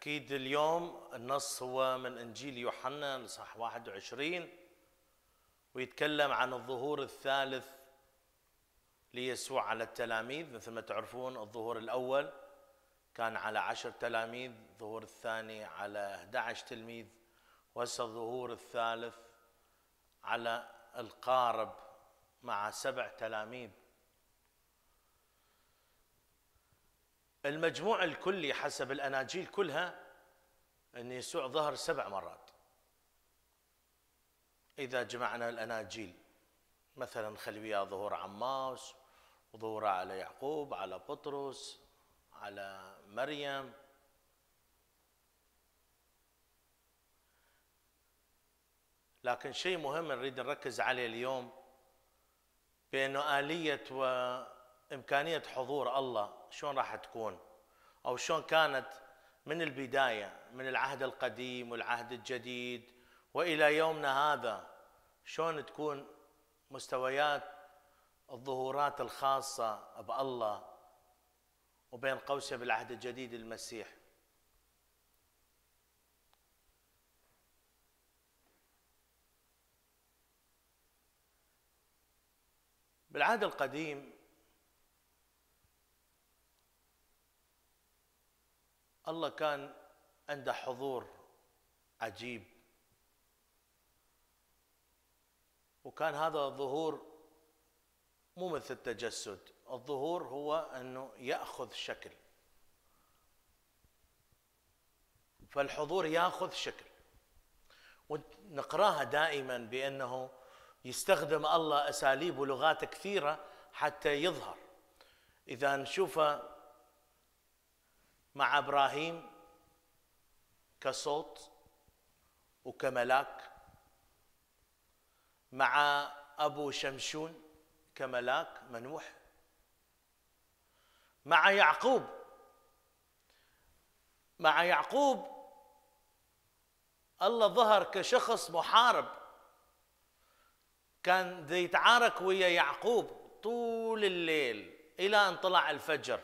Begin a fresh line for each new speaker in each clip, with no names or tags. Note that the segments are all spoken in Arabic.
أكيد اليوم النص هو من إنجيل يوحنا الإصحاح 21 ويتكلم عن الظهور الثالث ليسوع على التلاميذ مثل ما تعرفون الظهور الأول كان على عشر تلاميذ الظهور الثاني على 11 تلميذ وهسه الظهور الثالث على القارب مع سبع تلاميذ المجموع الكلي حسب الأناجيل كلها أن يسوع ظهر سبع مرات إذا جمعنا الأناجيل مثلا خلي وياه ظهور عماوس وظهوره على يعقوب على بطرس على مريم لكن شيء مهم نريد نركز عليه اليوم بأنه آلية و امكانيه حضور الله شلون راح تكون او شلون كانت من البدايه من العهد القديم والعهد الجديد والى يومنا هذا شلون تكون مستويات الظهورات الخاصه بالله وبين قوسه بالعهد الجديد المسيح بالعهد القديم الله كان عنده حضور عجيب وكان هذا الظهور مو مثل التجسد الظهور هو انه ياخذ شكل فالحضور ياخذ شكل ونقراها دائما بانه يستخدم الله اساليب ولغات كثيره حتى يظهر اذا نشوفه مع ابراهيم كصوت وكملاك مع ابو شمشون كملاك منوح مع يعقوب مع يعقوب الله ظهر كشخص محارب كان يتعارك ويا يعقوب طول الليل الى ان طلع الفجر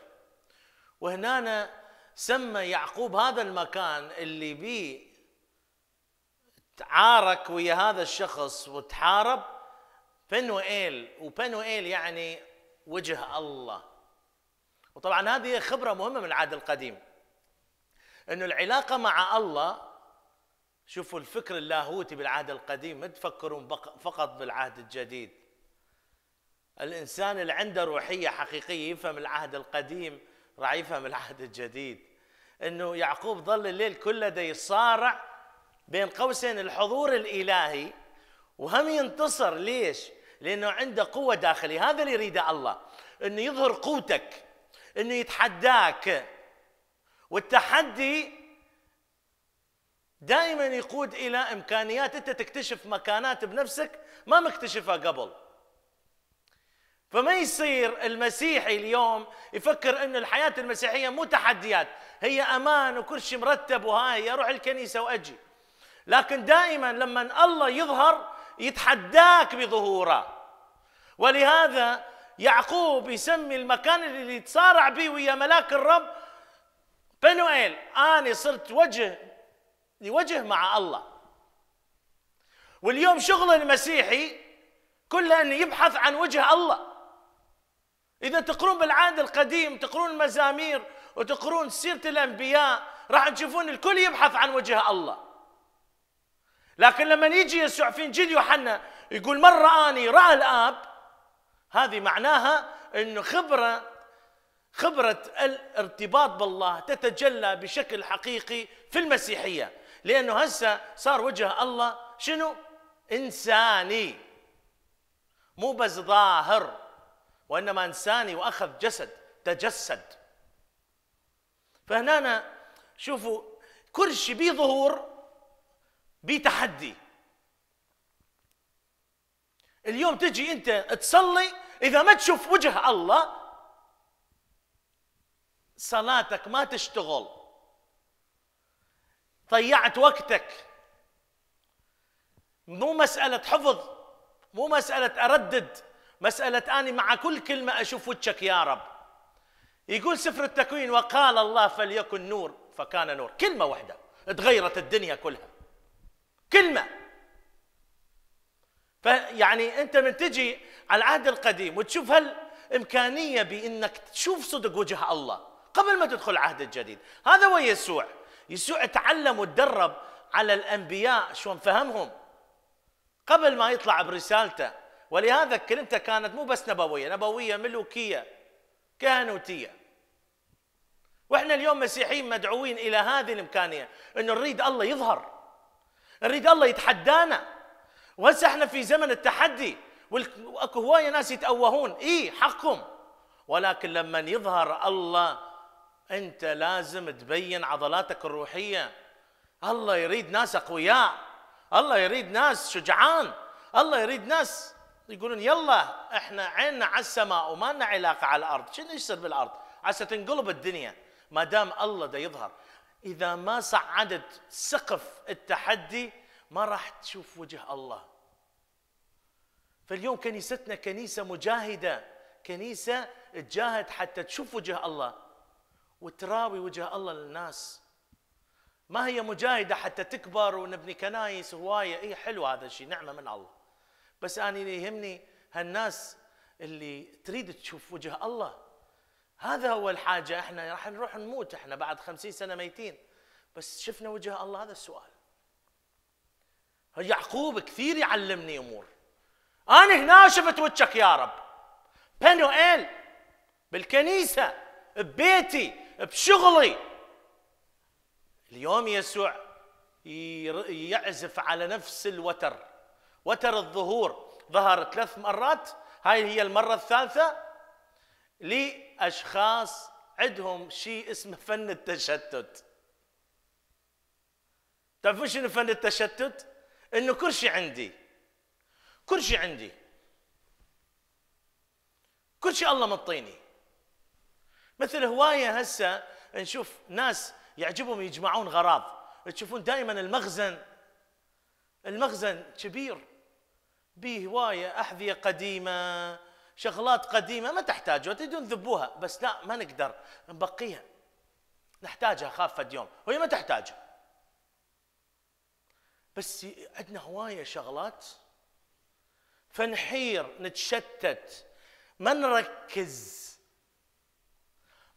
وهنا سمى يعقوب هذا المكان اللي بيه تعارك ويا هذا الشخص وتحارب بنوئيل وبنوئيل يعني وجه الله وطبعا هذه خبرة مهمة من العهد القديم أنه العلاقة مع الله شوفوا الفكر اللاهوتي بالعهد القديم ما تفكرون فقط بالعهد الجديد الإنسان اللي عنده روحية حقيقية يفهم العهد القديم راح يفهم العهد الجديد انه يعقوب ظل الليل كله دا يصارع بين قوسين الحضور الالهي وهم ينتصر ليش؟ لانه عنده قوه داخليه هذا اللي يريده الله انه يظهر قوتك انه يتحداك والتحدي دائما يقود الى امكانيات انت تكتشف مكانات بنفسك ما مكتشفها قبل فما يصير المسيحي اليوم يفكر انه الحياه المسيحيه مو تحديات هي امان وكل شيء مرتب وهاي اروح الكنيسه واجي لكن دائما لما الله يظهر يتحداك بظهوره ولهذا يعقوب يسمي المكان اللي يتصارع به ويا ملاك الرب بنوئيل انا صرت وجه لوجه مع الله واليوم شغل المسيحي كله انه يبحث عن وجه الله إذا تقرون بالعهد القديم تقرون المزامير وتقرون سيرة الأنبياء راح تشوفون الكل يبحث عن وجه الله لكن لما يجي يسوع في إنجيل يوحنا يقول من رآني رأى الآب هذه معناها أنه خبرة خبرة الارتباط بالله تتجلى بشكل حقيقي في المسيحية لأنه هسه صار وجه الله شنو؟ إنساني مو بس ظاهر وإنما إنساني وأخذ جسد تجسد فهنا شوفوا كل شيء بيه ظهور بي تحدي اليوم تجي انت تصلي اذا ما تشوف وجه الله صلاتك ما تشتغل ضيعت وقتك مو مسألة حفظ مو مسألة أردد مسألة أني مع كل كلمة أشوف وجهك يا رب يقول سفر التكوين وقال الله فليكن نور فكان نور كلمة واحدة تغيرت الدنيا كلها كلمة فيعني أنت من تجي على العهد القديم وتشوف هالإمكانية بأنك تشوف صدق وجه الله قبل ما تدخل العهد الجديد هذا هو يسوع يسوع تعلم وتدرب على الأنبياء شلون فهمهم قبل ما يطلع برسالته ولهذا كلمته كانت مو بس نبويه نبويه ملوكيه كهنوتيه واحنا اليوم مسيحيين مدعوين الى هذه الامكانيه انه نريد الله يظهر نريد الله يتحدانا وهسه احنا في زمن التحدي واكو هوايه ناس يتأوهون اي حقهم ولكن لما يظهر الله انت لازم تبين عضلاتك الروحيه الله يريد ناس اقوياء الله يريد ناس شجعان الله يريد ناس يقولون يلا احنا عيننا على السماء وما لنا علاقه على الارض، شنو يصير بالارض؟ عسى تنقلب الدنيا ما دام الله دا يظهر. اذا ما صعدت سقف التحدي ما راح تشوف وجه الله. فاليوم كنيستنا كنيسه مجاهده، كنيسه تجاهد حتى تشوف وجه الله وتراوي وجه الله للناس. ما هي مجاهده حتى تكبر ونبني كنايس هوايه، اي حلو هذا الشيء، نعمه من الله. بس أنا اللي يهمني هالناس اللي تريد تشوف وجه الله هذا هو الحاجة احنا راح نروح نموت احنا بعد خمسين سنة ميتين بس شفنا وجه الله هذا السؤال يعقوب كثير يعلمني أمور أنا هنا شفت وجهك يا رب بنوئيل بالكنيسة ببيتي بشغلي اليوم يسوع يعزف على نفس الوتر وتر الظهور ظهر ثلاث مرات هاي هي المرة الثالثة لأشخاص عندهم شيء اسمه فن التشتت تعرفون شنو فن التشتت؟ انه كل شيء عندي كل شيء عندي كل شيء الله مطيني مثل هوايه هسه نشوف ناس يعجبهم يجمعون غراض تشوفون دائما المخزن المخزن كبير بهواية هوايه احذيه قديمه شغلات قديمه ما تحتاجها تريدون ذبوها بس لا ما نقدر نبقيها نحتاجها خافه اليوم وهي ما تحتاجها بس عندنا هوايه شغلات فنحير نتشتت ما نركز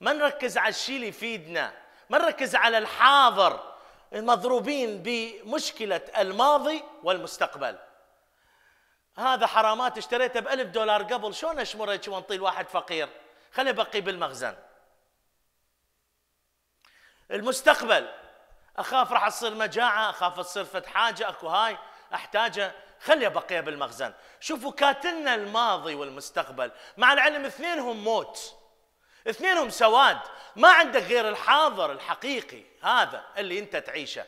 ما نركز على الشيء اللي يفيدنا ما نركز على الحاضر مضروبين بمشكله الماضي والمستقبل هذا حرامات اشتريته بألف دولار قبل شلون أشمره هيك وانطي لواحد فقير خلي بقي بالمخزن المستقبل أخاف راح تصير مجاعة أخاف تصير فت حاجة أكو هاي أحتاجه خلي بقيه بالمخزن شوفوا كاتلنا الماضي والمستقبل مع العلم اثنينهم موت اثنينهم سواد ما عندك غير الحاضر الحقيقي هذا اللي انت تعيشه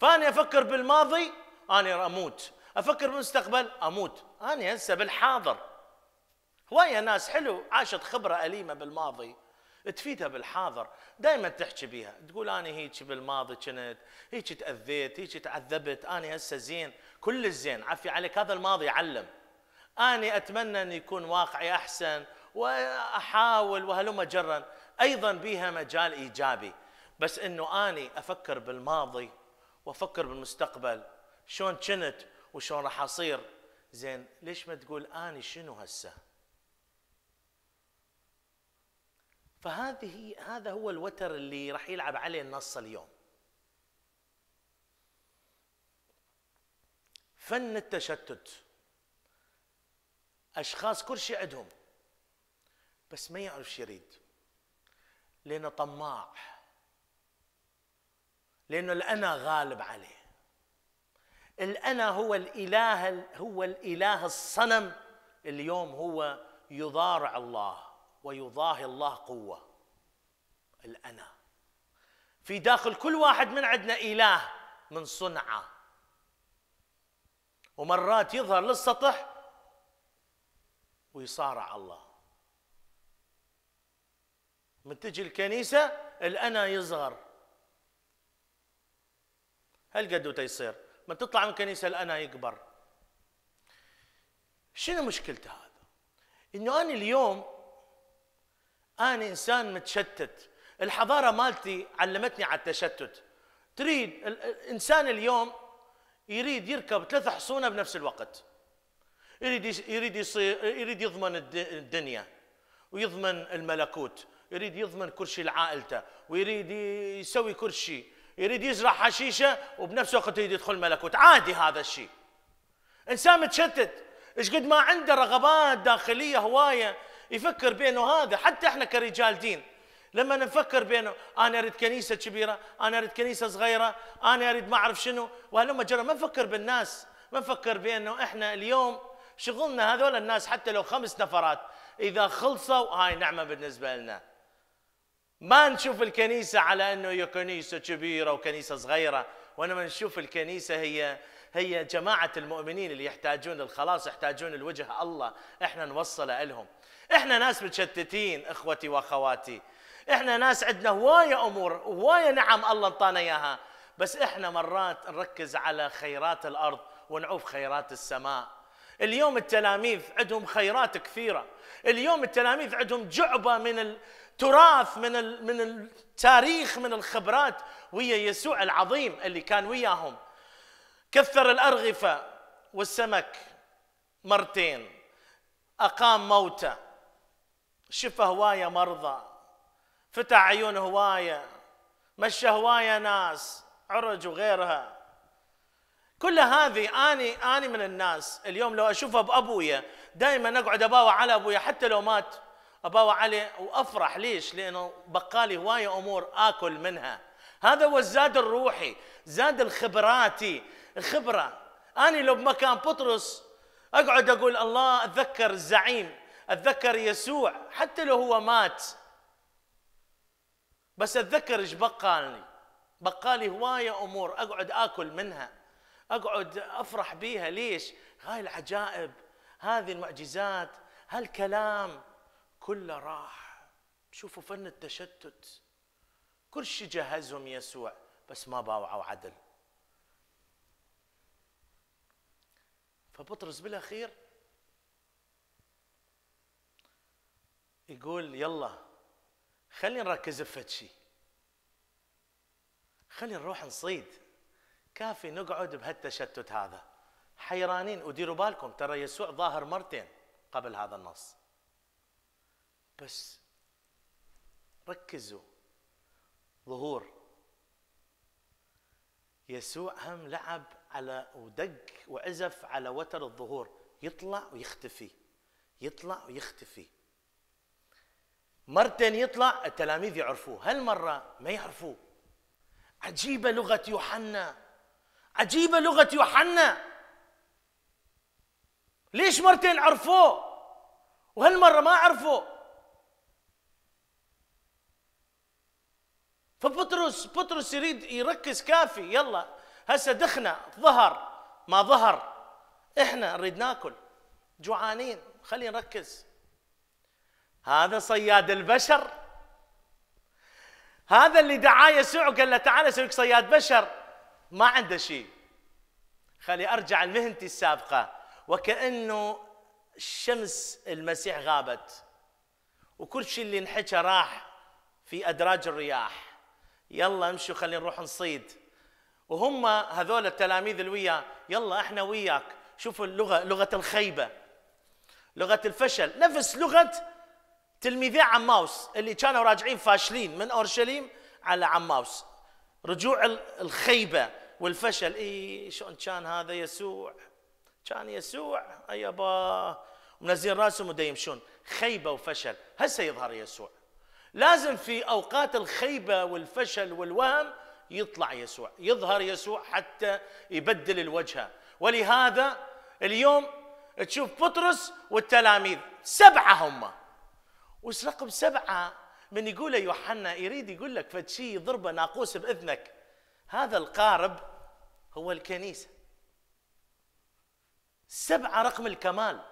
فاني افكر بالماضي انا اموت افكر بالمستقبل اموت انا هسه بالحاضر هوايه ناس حلو عاشت خبره اليمه بالماضي تفيدها بالحاضر دائما تحكي بيها تقول انا هيك بالماضي كنت هيك تاذيت هيك تعذبت انا هسه زين كل الزين عفي عليك هذا الماضي علم انا اتمنى ان يكون واقعي احسن واحاول وهلم جرا ايضا بيها مجال ايجابي بس انه اني افكر بالماضي وافكر بالمستقبل شلون كنت وشلون راح اصير زين ليش ما تقول اني شنو هسه فهذه هذا هو الوتر اللي راح يلعب عليه النص اليوم فن التشتت اشخاص كل شيء عندهم بس ما يعرف شو يريد لانه طماع لانه الانا غالب عليه الأنا هو الإله هو الإله الصنم اليوم هو يضارع الله ويضاهي الله قوة الأنا في داخل كل واحد من عندنا إله من صنعه ومرات يظهر للسطح ويصارع الله من تجي الكنيسة الأنا يصغر هل قد يصير ما تطلع من الكنيسه الانا يكبر شنو مشكلته هذا انه انا اليوم انا انسان متشتت الحضاره مالتي علمتني على التشتت تريد الانسان اليوم يريد يركب ثلاث حصونه بنفس الوقت يريد يريد يصير يريد يضمن الدنيا ويضمن الملكوت يريد يضمن كل شيء لعائلته ويريد يسوي كل شيء يريد يزرع حشيشه وبنفس الوقت يريد يدخل ملكوت عادي هذا الشيء انسان متشتت ايش قد ما عنده رغبات داخليه هوايه يفكر بانه هذا حتى احنا كرجال دين لما نفكر بانه انا اريد كنيسه كبيره انا اريد كنيسه صغيره انا اريد ما اعرف شنو ما جرى ما نفكر بالناس ما نفكر بانه احنا اليوم شغلنا هذول الناس حتى لو خمس نفرات اذا خلصوا هاي نعمه بالنسبه لنا ما نشوف الكنيسة على أنه هي كنيسة كبيرة وكنيسة صغيرة وإنما نشوف الكنيسة هي هي جماعة المؤمنين اللي يحتاجون للخلاص يحتاجون الوجه الله احنا نوصله لهم احنا ناس متشتتين اخوتي واخواتي احنا ناس عندنا هواية امور هواية نعم الله انطانا اياها بس احنا مرات نركز على خيرات الارض ونعوف خيرات السماء اليوم التلاميذ عندهم خيرات كثيره اليوم التلاميذ عندهم جعبه من تراث من من التاريخ من الخبرات ويا يسوع العظيم اللي كان وياهم كثر الارغفه والسمك مرتين اقام موتى شفى هوايه مرضى فتح عيون هوايه مشى هوايه ناس عرج وغيرها كل هذه اني اني من الناس اليوم لو اشوفها بابويا دائما اقعد اباوع على ابويا حتى لو مات أباو علي وأفرح ليش لأنه بقالي هواية أمور آكل منها هذا هو الزاد الروحي زاد الخبراتي الخبرة أنا لو بمكان بطرس أقعد أقول الله أتذكر الزعيم أتذكر يسوع حتى لو هو مات بس أتذكر إيش بقالني بقالي هواية أمور أقعد آكل منها أقعد أفرح بيها ليش هاي العجائب هذه المعجزات هالكلام كله راح شوفوا فن التشتت كل شيء جهزهم يسوع بس ما باوعوا عدل فبطرس بالاخير يقول يلا خلينا نركز في شيء خلينا نروح نصيد كافي نقعد بهالتشتت هذا حيرانين وديروا بالكم ترى يسوع ظاهر مرتين قبل هذا النص بس ركزوا ظهور يسوع هم لعب على ودق وعزف على وتر الظهور يطلع ويختفي يطلع ويختفي مرتين يطلع التلاميذ يعرفوه هالمرة ما يعرفوه عجيبة لغة يوحنا عجيبة لغة يوحنا ليش مرتين عرفوه وهالمرة ما عرفوه فبطرس بطرس يريد يركز كافي يلا هسه دخنا ظهر ما ظهر احنا نريد ناكل جوعانين خلينا نركز هذا صياد البشر هذا اللي دعاه يسوع قال له تعال اسويك صياد بشر ما عنده شيء خلي ارجع لمهنتي السابقه وكانه شمس المسيح غابت وكل شيء اللي انحكى راح في ادراج الرياح يلا امشوا خلينا نروح نصيد وهم هذول التلاميذ اللي وياه يلا احنا وياك شوفوا اللغه لغه الخيبه لغه الفشل نفس لغه تلميذي عماوس اللي كانوا راجعين فاشلين من اورشليم على عماوس رجوع الخيبه والفشل اي شلون كان هذا يسوع كان يسوع اي يابا منزلين راسهم ودا خيبه وفشل هسه يظهر يسوع لازم في اوقات الخيبه والفشل والوهم يطلع يسوع يظهر يسوع حتى يبدل الوجهه ولهذا اليوم تشوف بطرس والتلاميذ سبعه هم رقم سبعه من يقول يوحنا يريد يقول لك فد شيء يضربه ناقوس باذنك هذا القارب هو الكنيسه سبعه رقم الكمال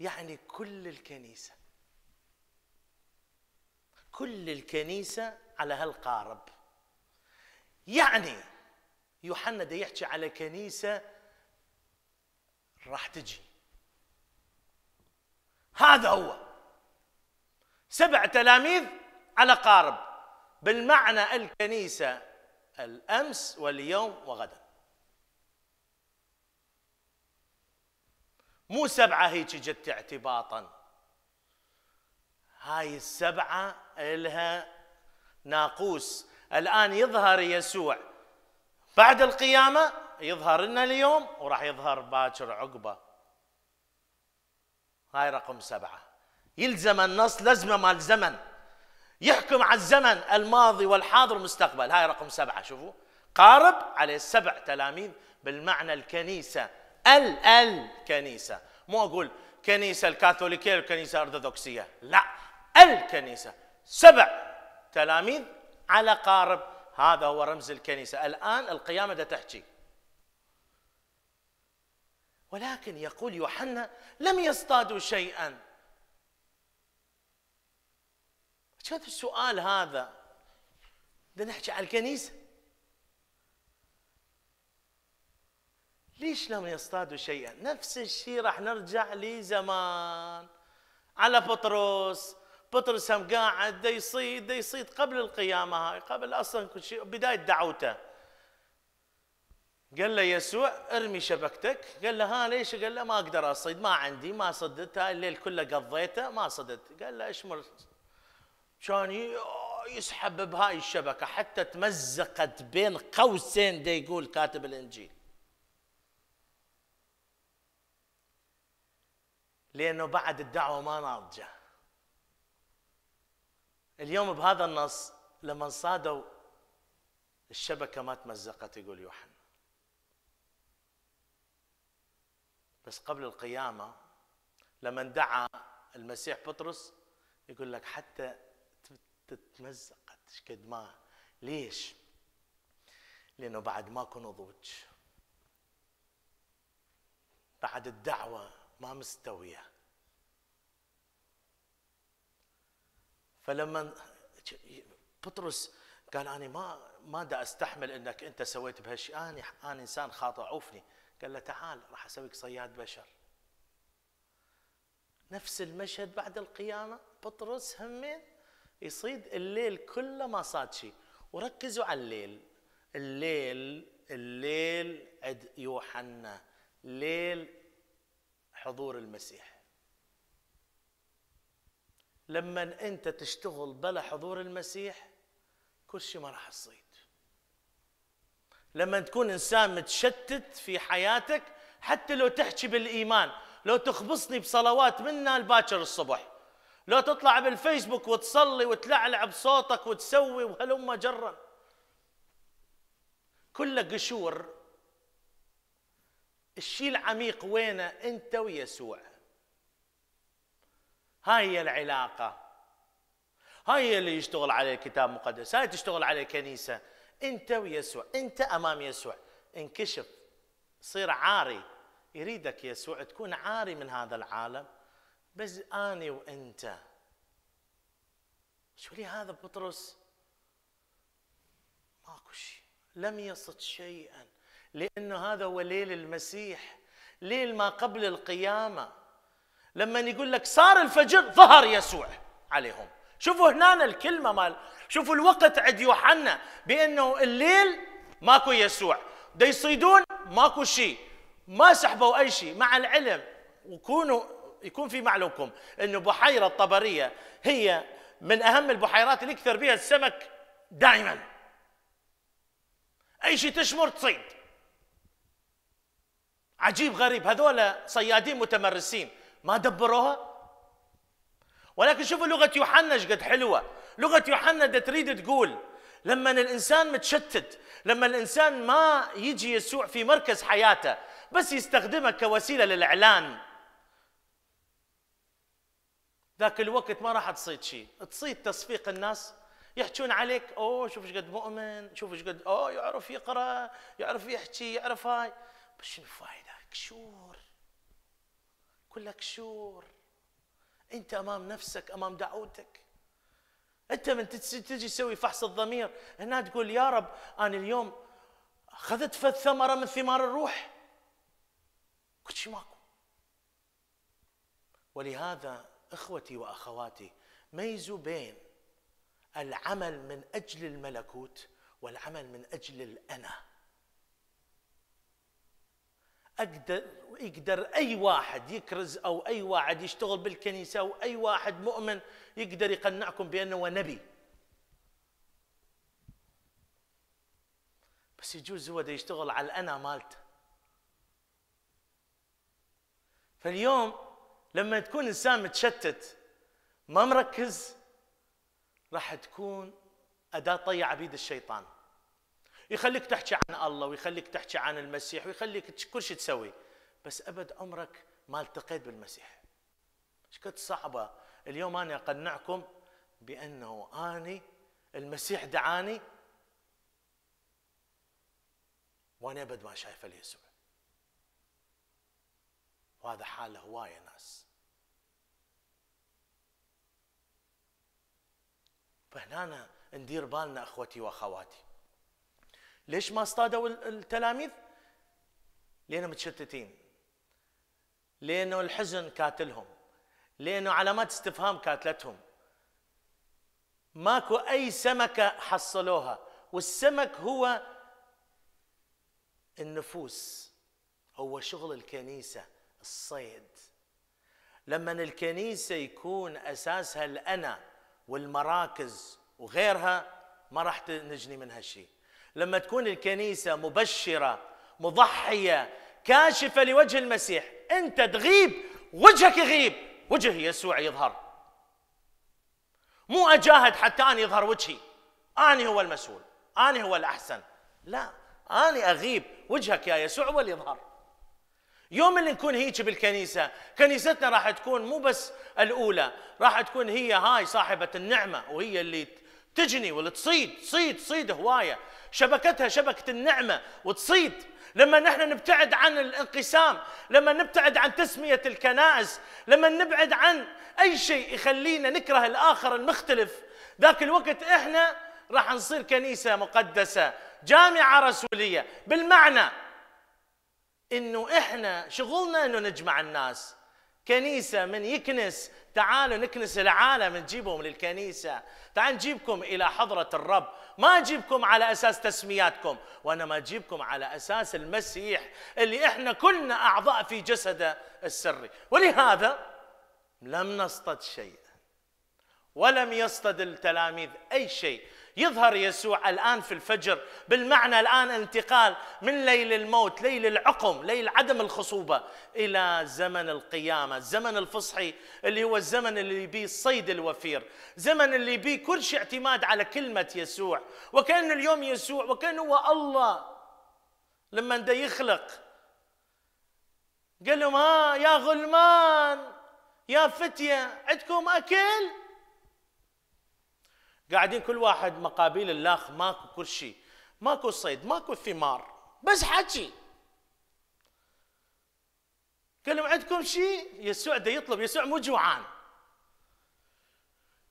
يعني كل الكنيسه كل الكنيسة على هالقارب يعني يوحنا ده يحكي على كنيسة راح تجي هذا هو سبع تلاميذ على قارب بالمعنى الكنيسة الأمس واليوم وغدا مو سبعة هيك جت اعتباطا هاي السبعة إلها ناقوس الآن يظهر يسوع بعد القيامة يظهر لنا اليوم وراح يظهر باكر عقبه هاي رقم سبعة يلزم النص لزمة مال الزمن يحكم على الزمن الماضي والحاضر والمستقبل هاي رقم سبعة شوفوا قارب عليه سبع تلاميذ بالمعنى الكنيسة ال ال كنيسة مو أقول كنيسة الكاثوليكية والكنيسة الأرثوذكسية لا الكنيسة سبع تلاميذ على قارب هذا هو رمز الكنيسة الآن القيامة تحكي ولكن يقول يوحنا لم يصطادوا شيئا شوف السؤال هذا بدنا نحكي على الكنيسة ليش لم يصطادوا شيئا نفس الشيء راح نرجع لزمان على بطرس بطرس هم قاعد دا يصيد دا يصيد قبل القيامة هاي قبل أصلا كل شيء بداية دعوته قال له يسوع ارمي شبكتك قال له ها ليش قال له ما أقدر أصيد ما عندي ما صدت هاي الليل كله قضيته ما صدت قال له اشمر كان يسحب بهاي الشبكة حتى تمزقت بين قوسين دا يقول كاتب الإنجيل لأنه بعد الدعوة ما ناضجه اليوم بهذا النص لما صادوا الشبكة ما تمزقت يقول يوحنا بس قبل القيامة لما دعا المسيح بطرس يقول لك حتى تتمزقت ايش قد ما ليش؟ لأنه بعد ماكو نضوج بعد الدعوة ما مستوية فلما بطرس قال انا ما ما دا استحمل انك انت سويت بهالشيء انا انا انسان خاطئ عوفني قال له تعال راح اسويك صياد بشر نفس المشهد بعد القيامه بطرس همين يصيد الليل كله ما صاد شيء وركزوا على الليل الليل الليل عند يوحنا ليل حضور المسيح لما انت تشتغل بلا حضور المسيح كل شيء ما راح يصير لما تكون انسان متشتت في حياتك حتى لو تحكي بالايمان لو تخبصني بصلوات منا الباكر الصبح لو تطلع بالفيسبوك وتصلي وتلعلع بصوتك وتسوي وهلم جرا كل قشور الشيء العميق وينه انت ويسوع هاي هي العلاقة هاي هي اللي يشتغل عليه الكتاب المقدس هاي تشتغل عليه الكنيسة أنت ويسوع أنت أمام يسوع انكشف صير عاري يريدك يسوع تكون عاري من هذا العالم بس أني وأنت شو لي هذا بطرس ماكو شيء لم يصد شيئا لأنه هذا هو ليل المسيح ليل ما قبل القيامة لما يقول لك صار الفجر ظهر يسوع عليهم شوفوا هنا الكلمة مال شوفوا الوقت عند يوحنا بأنه الليل ماكو يسوع دا يصيدون ماكو شيء ما سحبوا أي شيء مع العلم وكونوا يكون في معلومكم أنه بحيرة الطبرية هي من أهم البحيرات اللي يكثر بها السمك دائما أي شيء تشمر تصيد عجيب غريب هذولا صيادين متمرسين ما دبروها ولكن شوفوا لغه يوحنا ايش قد حلوه لغه يوحنا ده تريد تقول لما الانسان متشتت لما الانسان ما يجي يسوع في مركز حياته بس يستخدمه كوسيله للاعلان ذاك الوقت ما راح تصيد شيء تصيد تصفيق الناس يحجون عليك اوه شوف ايش قد مؤمن شوف ايش قد اوه يعرف يقرا يعرف يحكي يعرف هاي بس شنو فايدتك شو أقول لك شور أنت أمام نفسك أمام دعوتك أنت من تجي تسوي فحص الضمير هنا تقول يا رب أنا اليوم أخذت فد ثمرة من ثمار الروح كل شيء ماكو ولهذا إخوتي وأخواتي ميزوا بين العمل من أجل الملكوت والعمل من أجل الأنا اقدر يقدر اي واحد يكرز او اي واحد يشتغل بالكنيسه او اي واحد مؤمن يقدر يقنعكم بانه هو نبي بس يجوز هو ده يشتغل على الانا مالته فاليوم لما تكون انسان متشتت ما مركز راح تكون اداه طيعه بيد الشيطان يخليك تحكي عن الله ويخليك تحكي عن المسيح ويخليك كل شيء تسوي بس ابد عمرك ما التقيت بالمسيح ايش قد صعبه اليوم انا اقنعكم بانه اني المسيح دعاني وانا ابد ما شايفه ليسوع وهذا حال هوايه ناس فهنا ندير بالنا اخوتي واخواتي ليش ما اصطادوا التلاميذ لانهم متشتتين لانه الحزن كاتلهم لانه علامات استفهام كاتلتهم ماكو اي سمكه حصلوها والسمك هو النفوس هو شغل الكنيسه الصيد لما الكنيسه يكون اساسها الانا والمراكز وغيرها ما راح تنجني منها شيء لما تكون الكنيسة مبشرة مضحية كاشفة لوجه المسيح أنت تغيب وجهك يغيب وجه يسوع يظهر مو أجاهد حتى أنا يظهر وجهي أنا هو المسؤول أنا هو الأحسن لا أنا أغيب وجهك يا يسوع هو اللي يظهر يوم اللي نكون هيك بالكنيسة كنيستنا راح تكون مو بس الأولى راح تكون هي هاي صاحبة النعمة وهي اللي تجني واللي تصيد تصيد تصيد هواية شبكتها شبكة النعمة وتصيد لما نحن نبتعد عن الانقسام لما نبتعد عن تسمية الكنائس لما نبعد عن أي شيء يخلينا نكره الآخر المختلف ذاك الوقت إحنا راح نصير كنيسة مقدسة جامعة رسولية بالمعنى إنه إحنا شغلنا إنه نجمع الناس كنيسة من يكنس تعالوا نكنس العالم نجيبهم للكنيسة تعال نجيبكم إلى حضرة الرب ما أجيبكم على أساس تسمياتكم وإنما أجيبكم على أساس المسيح اللي إحنا كلنا أعضاء في جسده السري ولهذا لم نصطد شيئا ولم يصطد التلاميذ أي شيء يظهر يسوع الآن في الفجر بالمعنى الآن انتقال من ليل الموت ليل العقم ليل عدم الخصوبة إلى زمن القيامة الزمن الفصحي اللي هو الزمن اللي بيه الصيد الوفير زمن اللي بيه كل شيء اعتماد على كلمة يسوع وكأن اليوم يسوع وكأنه هو الله لما ده يخلق قال لهم ها آه، يا غلمان يا فتية عندكم أكل قاعدين كل واحد مقابيل اللاخ ماكو كل شيء ماكو صيد ماكو ثمار بس حكي قال لهم عندكم شيء يسوع ده يطلب يسوع مو جوعان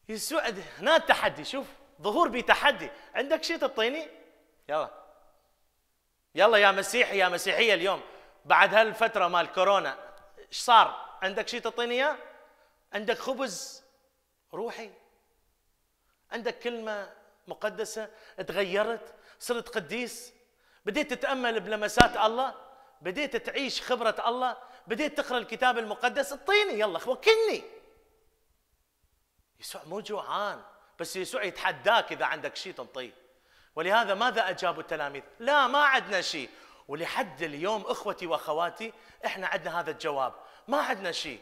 يسوع هنا التحدي شوف ظهور بتحدي عندك شيء تطيني يلا يلا يا مسيحي يا مسيحيه اليوم بعد هالفتره مال كورونا ايش صار عندك شيء تطيني اياه عندك خبز روحي عندك كلمة مقدسة تغيرت صرت قديس بديت تتأمل بلمسات الله بديت تعيش خبرة الله بديت تقرأ الكتاب المقدس اطيني يلا وكلني يسوع مو جوعان بس يسوع يتحداك إذا عندك شيء تنطيه ولهذا ماذا أجابوا التلاميذ لا ما عندنا شيء ولحد اليوم اخوتي واخواتي احنا عندنا هذا الجواب ما عندنا شيء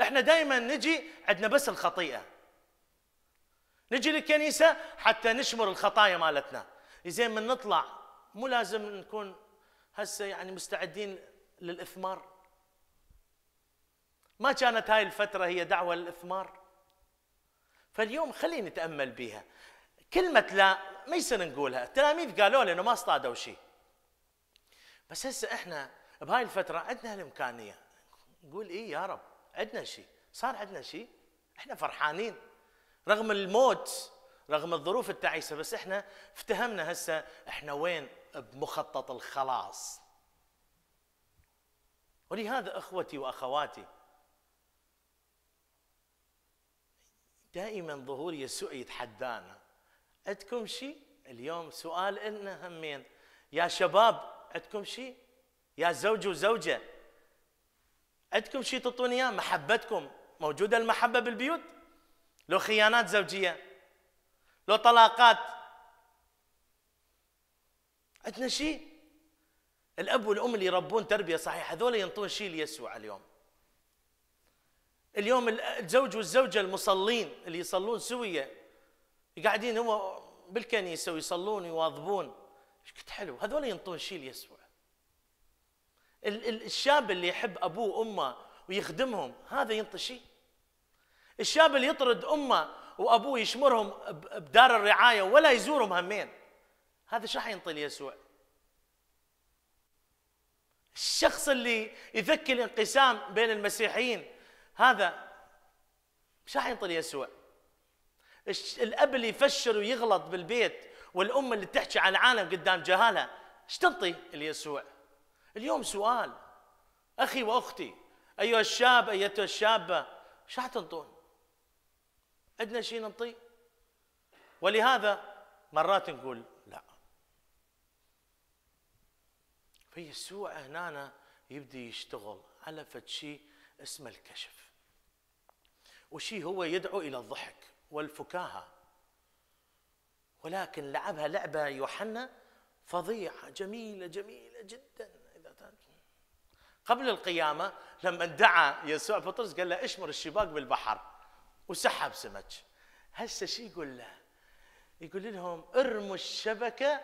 احنا دائما نجي عندنا بس الخطيئه نجي للكنيسة حتى نشمر الخطايا مالتنا زين من نطلع مو لازم نكون هسه يعني مستعدين للإثمار ما كانت هاي الفترة هي دعوة للإثمار فاليوم خلينا نتأمل بيها كلمة لا ما يصير نقولها التلاميذ قالوا لنا ما اصطادوا شيء بس هسه احنا بهاي الفترة عندنا الإمكانية نقول إيه يا رب عندنا شيء صار عندنا شيء احنا فرحانين رغم الموت رغم الظروف التعيسة بس احنا افتهمنا هسه احنا وين بمخطط الخلاص ولهذا اخوتي واخواتي دائما ظهور يسوع يتحدانا عندكم شيء اليوم سؤال إلنا همين يا شباب عندكم شيء يا زوج وزوجة عندكم شيء تعطوني اياه محبتكم موجودة المحبة بالبيوت لو خيانات زوجية لو طلاقات عندنا شيء الأب والأم اللي يربون تربية صحيحة هذول ينطون شيء ليسوع اليوم اليوم الزوج والزوجة المصلين اللي يصلون سوية قاعدين هم بالكنيسة ويصلون ويواظبون ايش قد حلو هذول ينطون شيء ليسوع الشاب اللي يحب أبوه وأمه ويخدمهم هذا ينطي شيء الشاب اللي يطرد امه وابوه يشمرهم بدار الرعايه ولا يزورهم همين هذا شو حينطي ليسوع؟ الشخص اللي يذكي الانقسام بين المسيحيين هذا شو حينطي ليسوع الاب اللي يفشر ويغلط بالبيت والام اللي تحكي عن العالم قدام جهالها ايش تنطي ليسوع؟ اليوم سؤال اخي واختي ايها الشاب ايتها الشابه ايش حتنطون تنطون؟ عندنا شيء نعطي ولهذا مرات نقول لا فيسوع هنا يبدي يشتغل على فد شيء اسمه الكشف وشي هو يدعو الى الضحك والفكاهه ولكن لعبها لعبه يوحنا فظيعه جميله جميله جدا اذا قبل القيامه لما دعا يسوع بطرس قال له اشمر الشباك بالبحر وسحب سمك هسه شو يقول له يقول لهم ارموا الشبكه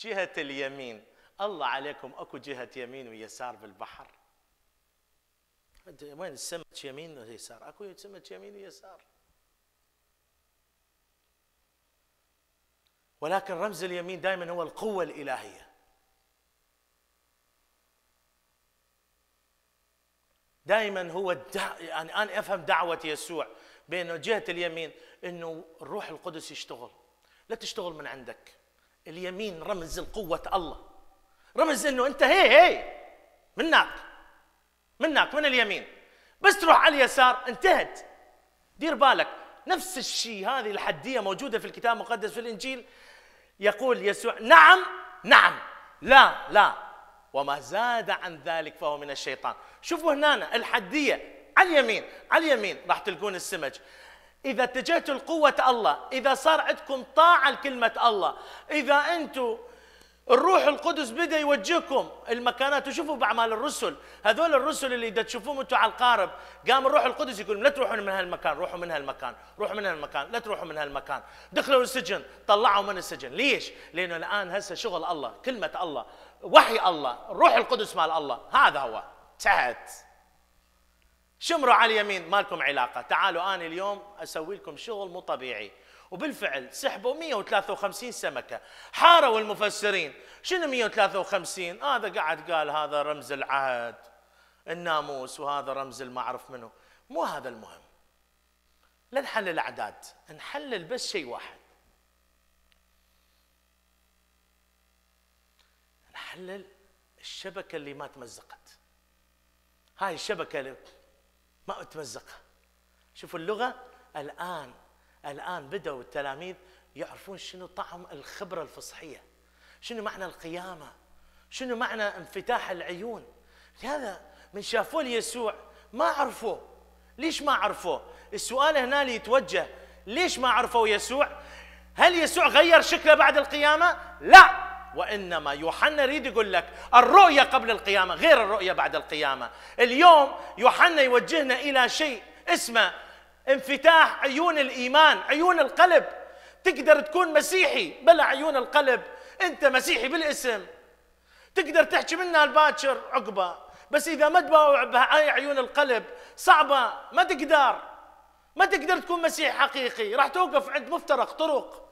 جهه اليمين الله عليكم اكو جهه يمين ويسار بالبحر وين السمك يمين ويسار اكو سمك يمين ويسار ولكن رمز اليمين دائما هو القوه الالهيه دائما هو الد... يعني انا افهم دعوه يسوع بين جهه اليمين انه الروح القدس يشتغل لا تشتغل من عندك اليمين رمز لقوه الله رمز انه انت هي هي منك منك من اليمين بس تروح على اليسار انتهت دير بالك نفس الشيء هذه الحديه موجوده في الكتاب المقدس في الانجيل يقول يسوع نعم نعم لا لا وما زاد عن ذلك فهو من الشيطان شوفوا هنا الحديه على اليمين على اليمين راح تلقون السمج إذا اتجهتوا لقوة الله إذا صار عندكم طاعة لكلمة الله إذا أنتم الروح القدس بدا يوجهكم المكانات وشوفوا باعمال الرسل هذول الرسل اللي إذا تشوفوهم انتم على القارب قام الروح القدس يقول لا تروحون من هالمكان روحوا من هالمكان روحوا من هالمكان لا تروحوا من هالمكان دخلوا السجن طلعوا من السجن ليش لانه الان هسه شغل الله كلمه الله وحي الله الروح القدس مال الله هذا هو تحت شمروا على اليمين ما لكم علاقه تعالوا انا اليوم اسوي لكم شغل مو طبيعي وبالفعل سحبوا 153 سمكه حاروا المفسرين شنو 153 هذا قاعد قال هذا رمز العهد الناموس وهذا رمز المعرف منه مو هذا المهم لا نحلل اعداد نحلل بس شيء واحد نحلل الشبكه اللي ما تمزقت هاي الشبكه اللي ما أتمزقها شوفوا اللغة الآن الآن بدأوا التلاميذ يعرفون شنو طعم الخبرة الفصحية شنو معنى القيامة شنو معنى انفتاح العيون لهذا من شافوه ليسوع ما عرفوه ليش ما عرفوه السؤال هنا اللي يتوجه ليش ما عرفوا يسوع هل يسوع غير شكله بعد القيامة لا وانما يوحنا يريد يقول لك الرؤيه قبل القيامه غير الرؤيه بعد القيامه اليوم يوحنا يوجهنا الى شيء اسمه انفتاح عيون الايمان عيون القلب تقدر تكون مسيحي بلا عيون القلب انت مسيحي بالاسم تقدر تحكي منها الباكر عقبه بس اذا ما تباوع أي عيون القلب صعبه ما تقدر ما تقدر تكون مسيحي حقيقي راح توقف عند مفترق طرق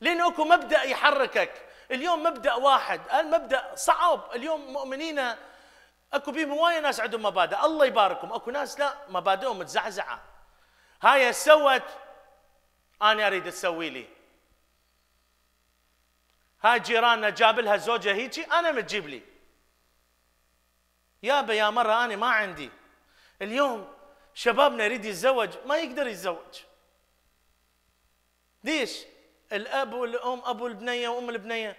لان اكو مبدا يحركك اليوم مبدا واحد المبدا صعب اليوم مؤمنين اكو بيهم هوايه ناس عندهم مبادئ الله يباركهم اكو ناس لا مبادئهم متزعزعه هاي سوت انا اريد تسوي لي هاي جيراننا جاب لها زوجها هيجي انا تجيب لي يا يا مره انا ما عندي اليوم شبابنا يريد يتزوج ما يقدر يتزوج ليش؟ الاب والام ابو البنيه وام البنيه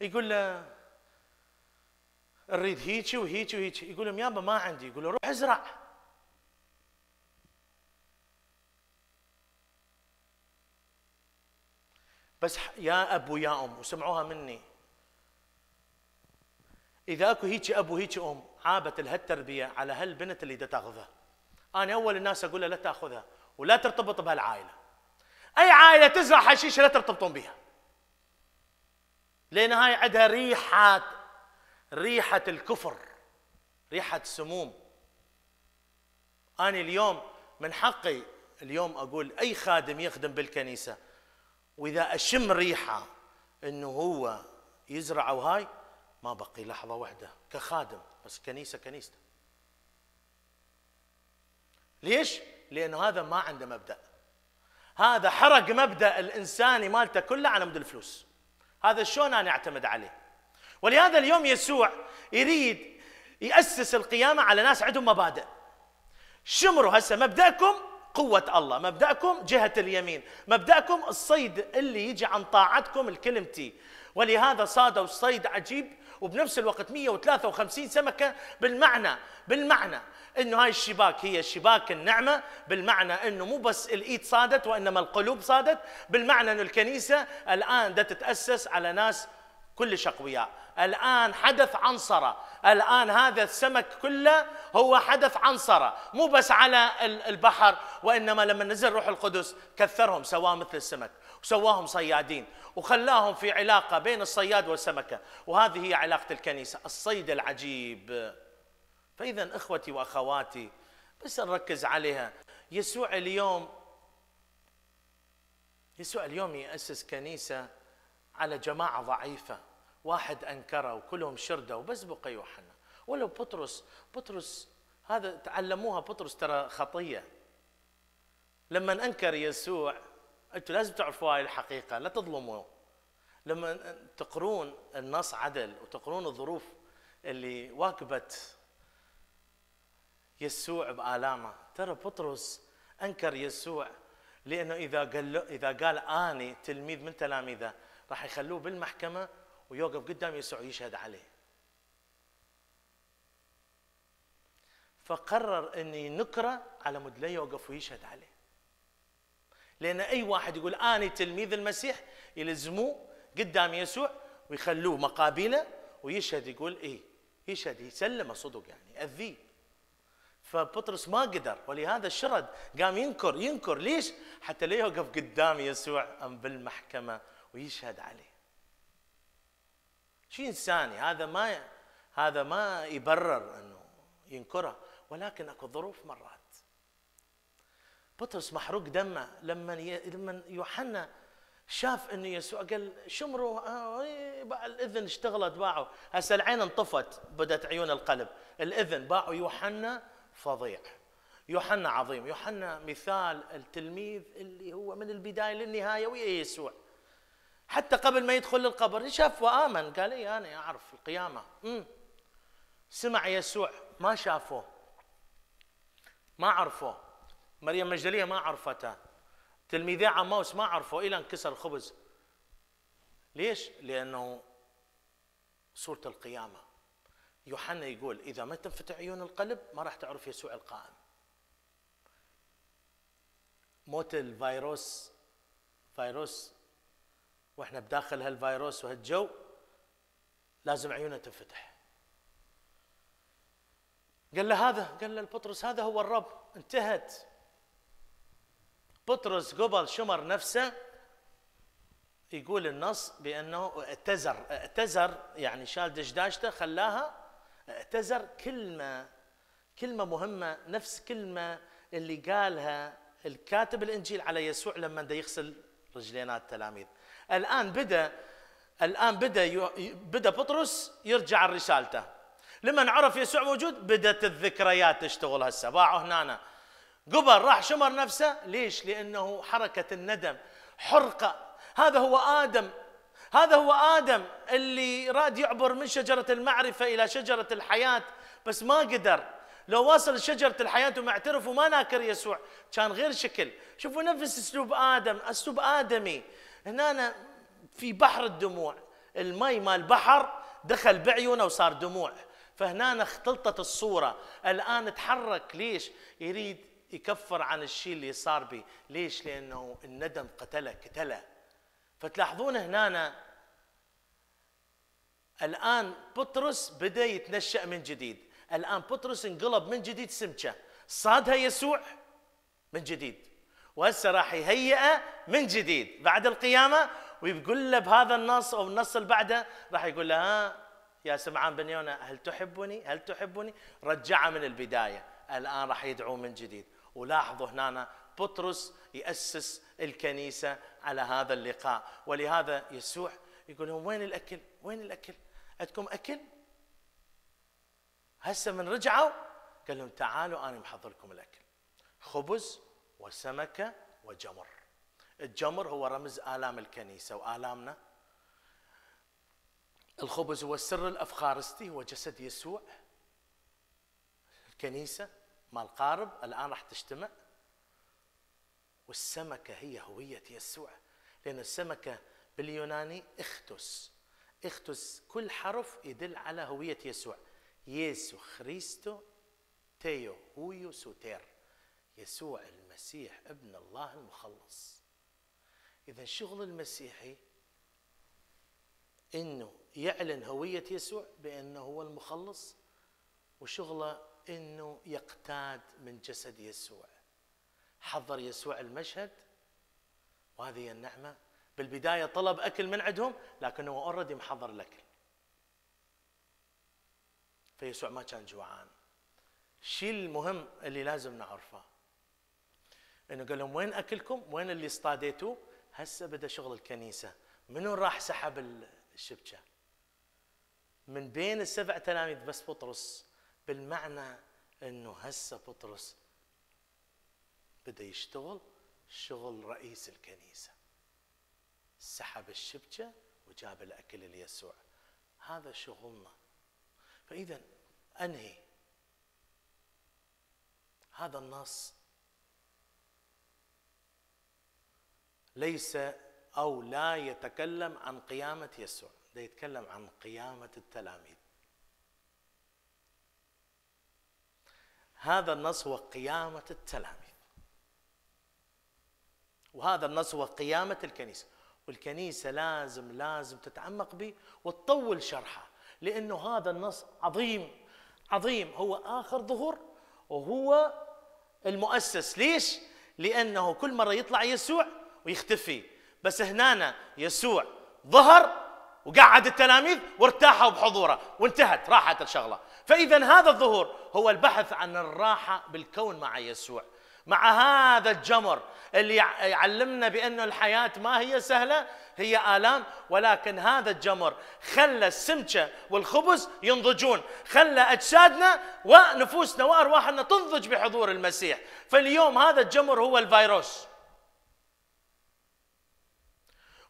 يقول له نريد هيجي وهيجي وهيجي يقول لهم يابا ما عندي يقول له روح ازرع بس يا اب ويا ام وسمعوها مني اذا اكو هيجي اب وهيجي ام عابت لها التربيه على هالبنت اللي دا تاخذها انا اول الناس اقول لها لا تاخذها ولا ترتبط بهالعائله اي عائله تزرع حشيشه لا ترتبطون بها لان هاي عندها ريحه ريحه الكفر ريحه سموم انا اليوم من حقي اليوم اقول اي خادم يخدم بالكنيسه واذا اشم ريحه انه هو يزرع وهاي ما بقي لحظه واحده كخادم بس كنيسه كنيسته ليش؟ لانه هذا ما عنده مبدأ هذا حرق مبدا الانساني مالته كله على مود الفلوس هذا شلون انا اعتمد عليه ولهذا اليوم يسوع يريد ياسس القيامه على ناس عندهم مبادئ شمروا هسه مبداكم قوة الله مبدأكم جهة اليمين مبدأكم الصيد اللي يجي عن طاعتكم الكلمتي ولهذا صادوا الصيد عجيب وبنفس الوقت 153 سمكه بالمعنى بالمعنى انه هاي الشباك هي شباك النعمه بالمعنى انه مو بس الايد صادت وانما القلوب صادت بالمعنى انه الكنيسه الان دا تتاسس على ناس كلش اقوياء الان حدث عنصره الان هذا السمك كله هو حدث عنصره مو بس على البحر وانما لما نزل روح القدس كثرهم سواء مثل السمك سواهم صيادين وخلاهم في علاقة بين الصياد والسمكة وهذه هي علاقة الكنيسة الصيد العجيب فإذا إخوتي وأخواتي بس نركز عليها يسوع اليوم يسوع اليوم يأسس كنيسة على جماعة ضعيفة واحد أنكره وكلهم شردة وبس بقى يوحنا ولو بطرس بطرس هذا تعلموها بطرس ترى خطية لما أنكر يسوع انتم لازم تعرفوا هاي الحقيقه لا تظلموا لما تقرون النص عدل وتقرون الظروف اللي واكبت يسوع بآلامه ترى بطرس انكر يسوع لانه اذا قال اذا قال اني تلميذ من تلاميذه راح يخلوه بالمحكمه ويوقف قدام يسوع يشهد عليه فقرر ان ينكره على مود لا يوقف ويشهد عليه لان اي واحد يقول اني تلميذ المسيح يلزموه قدام يسوع ويخلوه مقابله ويشهد يقول ايه يشهد يسلمه صدق يعني ياذيه فبطرس ما قدر ولهذا شرد قام ينكر ينكر ليش؟ حتى لا يوقف قدام يسوع ام بالمحكمه ويشهد عليه. شيء انساني هذا ما هذا ما يبرر انه ينكره ولكن اكو ظروف مرات بطرس محروق دمه لما لما يوحنا شاف انه يسوع قال شمروا آه، إيه، بقى الاذن اشتغلت باعوا هسه العين انطفت بدت عيون القلب الاذن باعوا يوحنا فظيع يوحنا عظيم يوحنا مثال التلميذ اللي هو من البدايه للنهايه ويا يسوع حتى قبل ما يدخل للقبر شاف وامن قال اي انا اعرف القيامه مم. سمع يسوع ما شافه ما عرفوه مريم مجدليه ما عرفتها تلميذي عماوس ما عرفوا إلى انكسر الخبز ليش؟ لأنه صورة القيامة يوحنا يقول إذا ما تنفتح عيون القلب ما راح تعرف يسوع القائم موت الفيروس فيروس واحنا بداخل هالفيروس وهالجو لازم عيونه تنفتح قال له هذا قال له البطرس هذا هو الرب انتهت بطرس قبل شمر نفسه يقول النص بانه اعتذر اعتذر يعني شال دشداشته خلاها اعتذر كلمه كلمه مهمه نفس كلمه اللي قالها الكاتب الانجيل على يسوع لما بدأ يغسل رجلينا التلاميذ الان بدا الان بدا بدا بطرس يرجع رسالته لمن عرف يسوع موجود بدات الذكريات تشتغل هسه باعوا هنا قبل راح شمر نفسه ليش لأنه حركة الندم حرقة هذا هو آدم هذا هو آدم اللي راد يعبر من شجرة المعرفة إلى شجرة الحياة بس ما قدر لو واصل شجرة الحياة ومعترف وما ناكر يسوع كان غير شكل شوفوا نفس أسلوب آدم أسلوب آدمي هنا أنا في بحر الدموع المي مال البحر دخل بعيونه وصار دموع فهنا اختلطت الصورة الآن تحرك ليش يريد يكفر عن الشيء اللي صار به ليش لأنه الندم قتله قتله فتلاحظون هنا الآن بطرس بدأ يتنشأ من جديد الآن بطرس انقلب من جديد سمكة صادها يسوع من جديد وهسه راح يهيئه من جديد بعد القيامة ويقول له بهذا النص أو النص اللي بعده راح يقول له ها يا سمعان بن يونا هل تحبني هل تحبني رجعه من البداية الآن راح يدعو من جديد ولاحظوا هنا بطرس يأسس الكنيسة على هذا اللقاء ولهذا يسوع يقول لهم وين الأكل وين الأكل عندكم أكل هسه من رجعوا قال لهم تعالوا أنا محضر لكم الأكل خبز وسمكة وجمر الجمر هو رمز آلام الكنيسة وآلامنا الخبز هو السر الأفخارستي هو جسد يسوع الكنيسة مال قارب الآن راح تجتمع والسمكة هي هوية يسوع لأن السمكة باليوناني اختس اختس كل حرف يدل على هوية يسوع يسوع خريستو تيو هويو سوتير يسوع المسيح ابن الله المخلص إذا شغل المسيحي انه يعلن هويه يسوع بانه هو المخلص وشغله انه يقتاد من جسد يسوع حضر يسوع المشهد وهذه هي النعمه بالبدايه طلب اكل من عندهم لكنه اوريدي محضر الاكل فيسوع ما كان جوعان الشيء المهم اللي لازم نعرفه انه قال لهم وين اكلكم؟ وين اللي اصطاديتوه؟ هسه بدا شغل الكنيسه، منو راح سحب الشبكه؟ من بين السبع تلاميذ بس بطرس بالمعنى انه هسه بطرس بده يشتغل شغل رئيس الكنيسه سحب الشبكه وجاب الاكل ليسوع هذا شغلنا فاذا انهي هذا النص ليس او لا يتكلم عن قيامه يسوع ده يتكلم عن قيامه التلاميذ هذا النص هو قيامة التلاميذ وهذا النص هو قيامة الكنيسة والكنيسة لازم لازم تتعمق به وتطول شرحه لأنه هذا النص عظيم عظيم هو آخر ظهور وهو المؤسس ليش؟ لأنه كل مرة يطلع يسوع ويختفي بس هنا يسوع ظهر وقعد التلاميذ وارتاحوا بحضوره وانتهت راحت الشغله فاذا هذا الظهور هو البحث عن الراحه بالكون مع يسوع مع هذا الجمر اللي يعلمنا بأن الحياة ما هي سهلة هي آلام ولكن هذا الجمر خلى السمكة والخبز ينضجون خلى أجسادنا ونفوسنا وأرواحنا تنضج بحضور المسيح فاليوم هذا الجمر هو الفيروس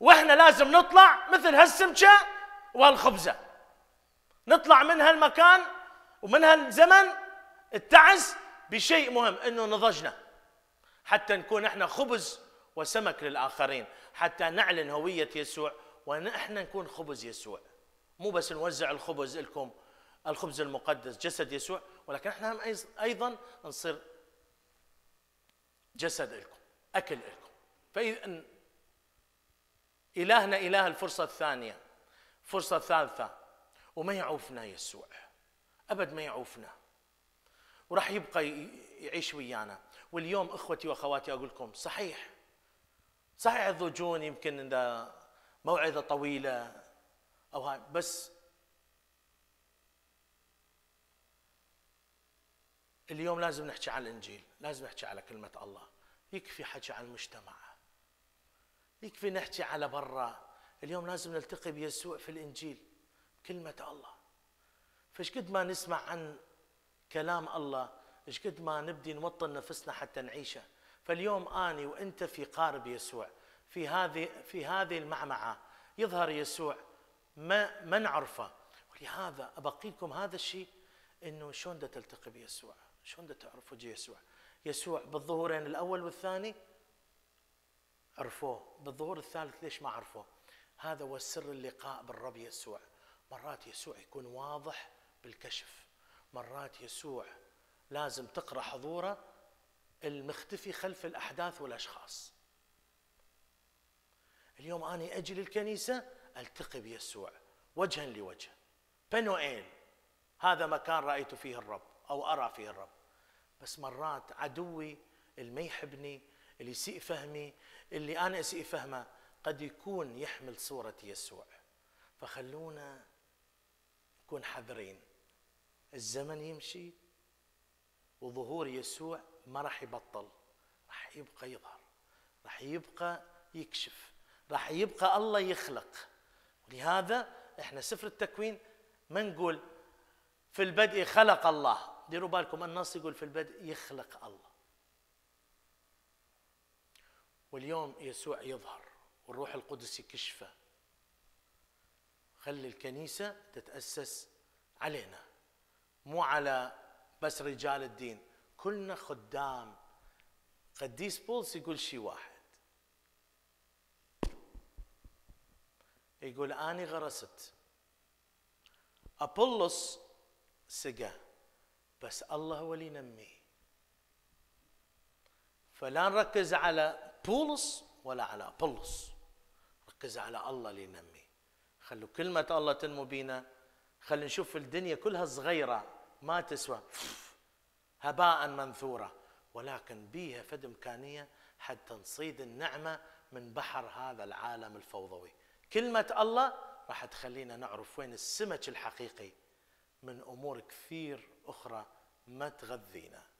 واحنا لازم نطلع مثل هالسمكه والخبزه نطلع من هالمكان ومن هالزمن التعس بشيء مهم انه نضجنا حتى نكون احنا خبز وسمك للاخرين حتى نعلن هويه يسوع ونحن نكون خبز يسوع مو بس نوزع الخبز لكم الخبز المقدس جسد يسوع ولكن احنا هم ايضا نصير جسد لكم اكل لكم فاذا إلهنا إله الفرصة الثانية فرصة ثالثة وما يعوفنا يسوع أبد ما يعوفنا وراح يبقى يعيش ويانا واليوم إخوتي وأخواتي أقول لكم صحيح صحيح الضجون يمكن إذا موعظة طويلة أو هاي بس اليوم لازم نحكي عن الإنجيل لازم نحكي على كلمة الله يكفي حكي عن المجتمع يكفي نحكي على برا اليوم لازم نلتقي بيسوع في الانجيل كلمه الله فش قد ما نسمع عن كلام الله ايش قد ما نبدي نوطن نفسنا حتى نعيشه فاليوم اني وانت في قارب يسوع في هذه في هذه المعمعه يظهر يسوع ما ما نعرفه ولهذا ابقي لكم هذا الشيء انه شلون تلتقي بيسوع شلون تعرف وجه يسوع يسوع بالظهورين الاول والثاني عرفوه بالظهور الثالث ليش ما عرفوه هذا هو سر اللقاء بالرب يسوع مرات يسوع يكون واضح بالكشف مرات يسوع لازم تقرا حضوره المختفي خلف الاحداث والاشخاص اليوم انا اجي للكنيسه التقي بيسوع وجها لوجه بنوئيل هذا مكان رايت فيه الرب او ارى فيه الرب بس مرات عدوي اللي ما يحبني اللي يسيء فهمي اللي أنا أسيء فهمه قد يكون يحمل صورة يسوع فخلونا نكون حذرين الزمن يمشي وظهور يسوع ما راح يبطل راح يبقى يظهر راح يبقى يكشف راح يبقى الله يخلق لهذا احنا سفر التكوين ما نقول في البدء خلق الله ديروا بالكم النص يقول في البدء يخلق الله واليوم يسوع يظهر والروح القدس يكشفه خلي الكنيسة تتأسس علينا مو على بس رجال الدين كلنا خدام قديس بولس يقول شيء واحد يقول أنا غرست أبولس سقى بس الله هو اللي ينميه فلا نركز على بولس ولا على بولس ركز على الله اللي ينمي خلوا كلمة الله تنمو بينا خلي نشوف الدنيا كلها صغيرة ما تسوى هباء منثورة ولكن بيها فد إمكانية حتى نصيد النعمة من بحر هذا العالم الفوضوي كلمة الله راح تخلينا نعرف وين السمك الحقيقي من أمور كثير أخرى ما تغذينا